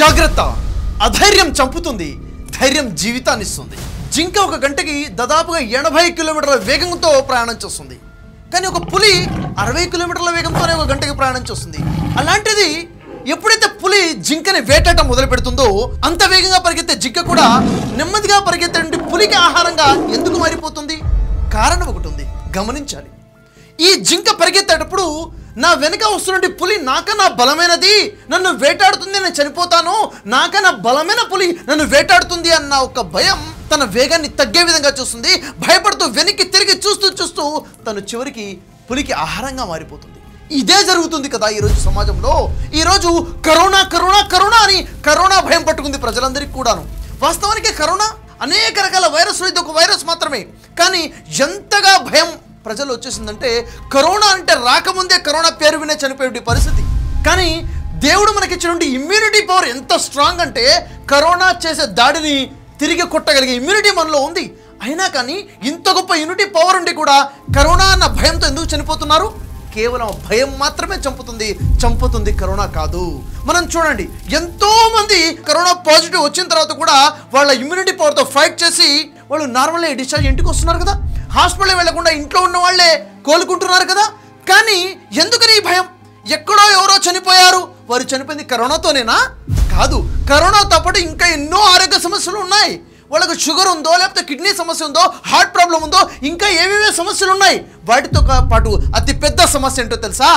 జాగ్రత్త అధైర్యం చంపుతుంది ధైర్యం జీవితాన్ని ఇస్తుంది జింక ఒక గంటకి దాదాపుగా ఎనభై కిలోమీటర్ల వేగంతో ప్రయాణం చేస్తుంది కానీ ఒక పులి అరవై కిలోమీటర్ల వేగంతోనే ఒక గంటకి ప్రయాణం చేస్తుంది అలాంటిది ఎప్పుడైతే పులి జింకని వేటాటం మొదలు పెడుతుందో అంత వేగంగా పరిగెత్తే జింక కూడా నెమ్మదిగా పరిగెత్తే పులికి ఆహారంగా ఎందుకు మారిపోతుంది కారణం ఒకటి ఉంది గమనించాలి ఈ జింక పరిగెత్తేటప్పుడు నా వెనుక వస్తున్న పులి నాకన్నా బలమైనది నన్ను వేటాడుతుంది నేను చనిపోతాను నాకన్నా బలమైన పులి నన్ను వేటాడుతుంది అన్న ఒక భయం తన వేగాన్ని తగ్గే విధంగా చూస్తుంది భయపడుతూ వెనక్కి తిరిగి చూస్తూ చూస్తూ తను చివరికి పులికి ఆహారంగా మారిపోతుంది ఇదే జరుగుతుంది కదా ఈరోజు సమాజంలో ఈరోజు కరోనా కరోనా కరోనా అని కరోనా భయం పట్టుకుంది ప్రజలందరికీ కూడాను వాస్తవానికి కరోనా అనేక రకాల వైరస్ ఇది ఒక వైరస్ మాత్రమే కానీ ఎంతగా భయం ప్రజలు వచ్చేసిందంటే కరోనా అంటే రాకముందే కరోనా పేరు వినే చనిపోయే పరిస్థితి కానీ దేవుడు మనకిచ్చినటువంటి ఇమ్యూనిటీ పవర్ ఎంత స్ట్రాంగ్ అంటే కరోనా చేసే దాడిని తిరిగి కొట్టగలిగే ఇమ్యూనిటీ మనలో ఉంది అయినా కానీ ఇంత గొప్ప యూనిటీ పవర్ ఉండి కూడా కరోనా అన్న భయంతో ఎందుకు చనిపోతున్నారు కేవలం భయం మాత్రమే చంపుతుంది చంపుతుంది కరోనా కాదు మనం చూడండి ఎంతోమంది కరోనా పాజిటివ్ వచ్చిన తర్వాత కూడా వాళ్ళ ఇమ్యూనిటీ పవర్తో ఫైట్ చేసి వాళ్ళు నార్మల్గా డిశ్చార్జ్ ఇంటికి వస్తున్నారు కదా హాస్పిటల్ వెళ్లకుండా ఇంట్లో ఉన్న వాళ్లే కోలుకుంటున్నారు కదా కానీ ఎందుకని ఈ భయం ఎక్కడో ఎవరో చనిపోయారు వారు చనిపోయింది కరోనాతోనేనా కాదు కరోనాతో పాటు ఇంకా ఎన్నో ఆరోగ్య సమస్యలు ఉన్నాయి వాళ్ళకు షుగర్ ఉందో లేకపోతే కిడ్నీ సమస్య ఉందో హార్ట్ ప్రాబ్లం ఉందో ఇంకా ఏవేవే సమస్యలు ఉన్నాయి వాటితో పాటు అతి పెద్ద సమస్య ఏంటో తెలుసా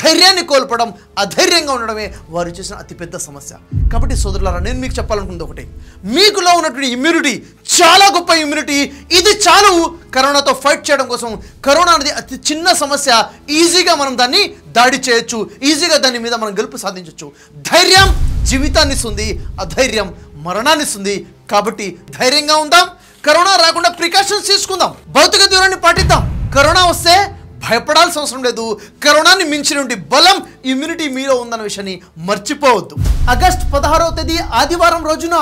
ధైర్యాన్ని కోల్పడం అధైర్యంగా ఉండడమే వారు చేసిన అతిపెద్ద సమస్య కాబట్టి సోదరులారా నేను మీకు చెప్పాలనుకుంది ఒకటి మీకులో ఉన్నటువంటి ఇమ్యూనిటీ చాలా గొప్ప ఇమ్యూనిటీ ఇది చాలు కరోనాతో ఫైట్ చేయడం కోసం కరోనా అనేది అతి చిన్న సమస్య ఈజీగా మనం దాన్ని దాడి చేయొచ్చు ఈజీగా దాని మీద మనం గెలుపు సాధించవచ్చు ధైర్యం జీవితాన్ని ఇస్తుంది అధైర్యం మరణాన్ని ఇస్తుంది కాబట్టి ధైర్యంగా ఉందాం కరోనా రాకుండా ప్రికాషన్స్ తీసుకుందాం భౌతిక దూరాన్ని పాటిద్దాం కరోనా వస్తే భయపడాల్సిన అవసరం లేదు కరోనాని నుండి బలం ఇమ్యూనిటీ మీలో ఉందన్న విషయాన్ని మర్చిపోవద్దు ఆగస్ట్ పదహారవ తేదీ ఆదివారం రోజున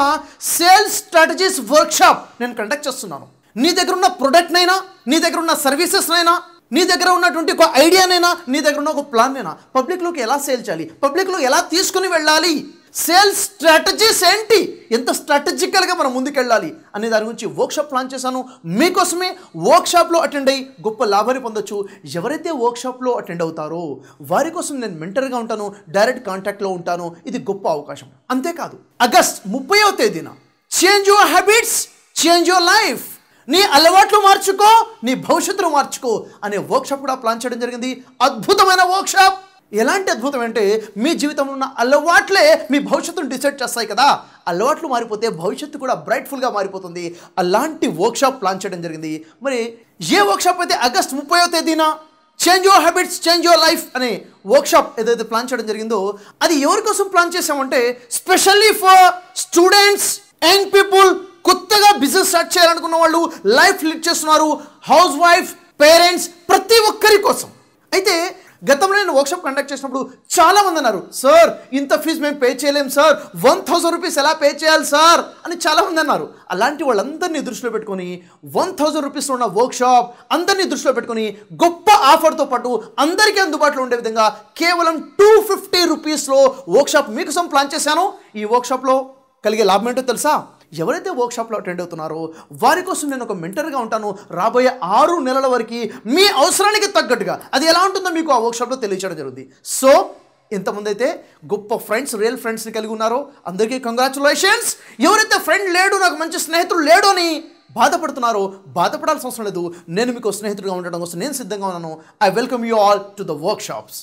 సేల్స్ స్ట్రాటజీస్ వర్క్షాప్ నేను కండక్ట్ చేస్తున్నాను నీ దగ్గర ఉన్న ప్రొడక్ట్నైనా నీ దగ్గర ఉన్న సర్వీసెస్నైనా నీ దగ్గర ఉన్నటువంటి ఒక ఐడియానైనా నీ దగ్గర ఉన్న ఒక ప్లాన్నైనా పబ్లిక్లోకి ఎలా సేల్ చేయాలి పబ్లిక్లో ఎలా తీసుకుని వెళ్ళాలి సేల్స్ స్ట్రాటజీస్ ఏంటి ఎంత స్ట్రాటజికల్గా మనం ముందుకెళ్ళాలి అనే దాని గురించి వర్క్షాప్ ప్లాన్ చేశాను మీకోసమే వర్క్షాప్లో అటెండ్ అయ్యి గొప్ప లాభాన్ని పొందొచ్చు ఎవరైతే వర్క్షాప్లో అటెండ్ అవుతారో వారి కోసం నేను మెంటర్గా ఉంటాను డైరెక్ట్ కాంటాక్ట్లో ఉంటాను ఇది గొప్ప అవకాశం అంతేకాదు ఆగస్ట్ ముప్పైవ తేదీన change your habits change your life నీ అలవాట్లు మార్చుకో నీ భవిష్యత్తును మార్చుకో అనే వర్క్షాప్ కూడా ప్లాన్ చేయడం జరిగింది అద్భుతమైన వర్క్షాప్ ఎలాంటి అద్భుతం అంటే మీ జీవితంలో ఉన్న అలవాట్లే మీ భవిష్యత్తును డిసైడ్ చేస్తాయి కదా అలవాట్లు మారిపోతే భవిష్యత్తు కూడా బ్రైట్ఫుల్గా మారిపోతుంది అలాంటి వర్క్షాప్ ప్లాన్ చేయడం జరిగింది మరి ఏ వర్క్షాప్ అయితే ఆగస్ట్ ముప్పైవ తేదీన change your habits change your life అనే వర్క్షాప్ ఏదైతే ప్లాన్ చేయడం జరిగిందో అది ఎవరి కోసం ప్లాన్ చేసామంటే specially for students young people కొత్తగా బిజినెస్ స్టార్ట్ చేయాలనుకున్న వాళ్ళు లైఫ్ లీడ్ చేస్తున్నారు హౌస్ వైఫ్ పేరెంట్స్ ప్రతి ఒక్కరి కోసం అయితే గతంలో నేను వర్క్షాప్ కండక్ట్ చేసినప్పుడు చాలా మంది అన్నారు సార్ ఇంత ఫీజు మేము పే చేయలేము సార్ వన్ థౌసండ్ రూపీస్ ఎలా పే చేయాలి సార్ అని చాలా మంది అన్నారు అలాంటి వాళ్ళందరినీ దృష్టిలో పెట్టుకొని వన్ థౌసండ్ రూపీస్ ఉన్న వర్క్షాప్ అందరినీ దృష్టిలో పెట్టుకొని గొప్ప ఆఫర్తో పాటు అందరికీ అందుబాటులో ఉండే విధంగా కేవలం టూ ఫిఫ్టీ రూపీస్లో వర్క్షాప్ మీకోసం ప్లాన్ చేశాను ఈ వర్క్షాప్లో కలిగే లాభం ఏంటో తెలుసా ఎవరైతే వర్క్షాప్లో అటెండ్ అవుతున్నారో వారి కోసం నేను ఒక మెంటర్గా ఉంటాను రాబోయే ఆరు నెలల వరకు మీ అవసరానికి తగ్గట్టుగా అది ఎలా ఉంటుందో మీకు ఆ వర్క్షాప్లో తెలియచేయడం జరుగుతుంది సో ఎంతమంది అయితే గొప్ప ఫ్రెండ్స్ రియల్ ఫ్రెండ్స్ని కలిగి ఉన్నారో అందరికీ కంగ్రాచులేషన్స్ ఎవరైతే ఫ్రెండ్ లేడు నాకు మంచి స్నేహితుడు లేడు అని బాధపడుతున్నారో బాధపడాల్సిన అవసరం లేదు నేను మీకు స్నేహితుడిగా ఉండడం కోసం నేను సిద్ధంగా ఉన్నాను I welcome you all to the workshops